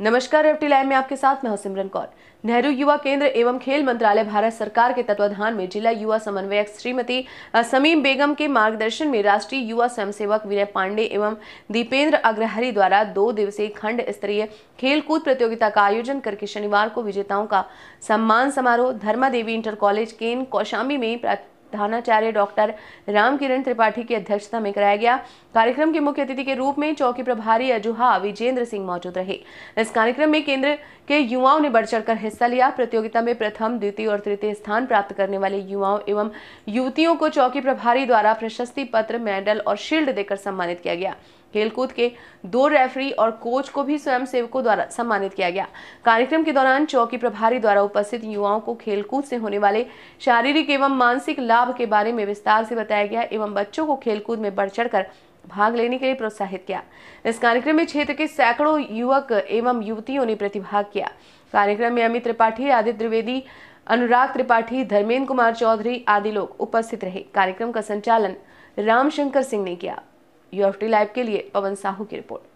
नमस्कार FT live में आपके साथ मैं हसिमरन कौर नेहरू युवा केंद्र एवं खेल मंत्रालय भारत सरकार के तत्वाधान में जिला युवा समन्वयक श्रीमती समीम बेगम के मार्गदर्शन में राष्ट्रीय युवा स्वयंसेवक विनय पांडे एवं दीपेंद्र अग्रहरी द्वारा दो दिवसीय खंड स्तरीय खेलकूद प्रतियोगिता का आयोजन करके शनिवार को विजेताओं का सम्मान समारोह धर्मा देवी इंटर कॉलेज केन कौशाम्बी में प्रधानाचार्य डॉक्टर रामकिरण त्रिपाठी की अध्यक्षता में कराया गया कार्यक्रम के मुख्य अतिथि के रूप में चौकी प्रभारी अजुहा विजेंद्र सिंह मौजूद रहे इस कार्यक्रम में केंद्र के युवाओं ने बढ़ चढ़कर हिस्सा लिया प्रतियोगिता में प्रथम द्वितीय और तृतीय स्थान प्राप्त करने वाले युवाओं एवं युवतियों को चौकी प्रभारी द्वारा प्रशस्ति पत्र मेडल और शील्ड देकर सम्मानित किया गया खेलकूद के दो रेफरी और कोच को भी स्वयं सेवकों द्वारा सम्मानित किया गया कार्यक्रम के दौरान चौकी प्रभारी द्वारा उपस्थित युवाओं को खेलकूद से होने वाले शारीरिक एवं मानसिक लाभ लाभ के बारे में विस्तार से बताया गया एवं बच्चों को खेलकूद में बढ़ चढ़कर भाग लेने के लिए प्रोत्साहित किया इस कार्यक्रम में क्षेत्र के सैकड़ों युवक एवं युवतियों ने प्रतिभाग किया कार्यक्रम में अमित त्रिपाठी आदित्य त्रिवेदी अनुराग त्रिपाठी धर्मेंद्र कुमार चौधरी आदि लोग उपस्थित रहे कार्यक्रम का संचालन रामशंकर सिंह ने किया यूएफटी लाइव के लिए पवन साहू की रिपोर्ट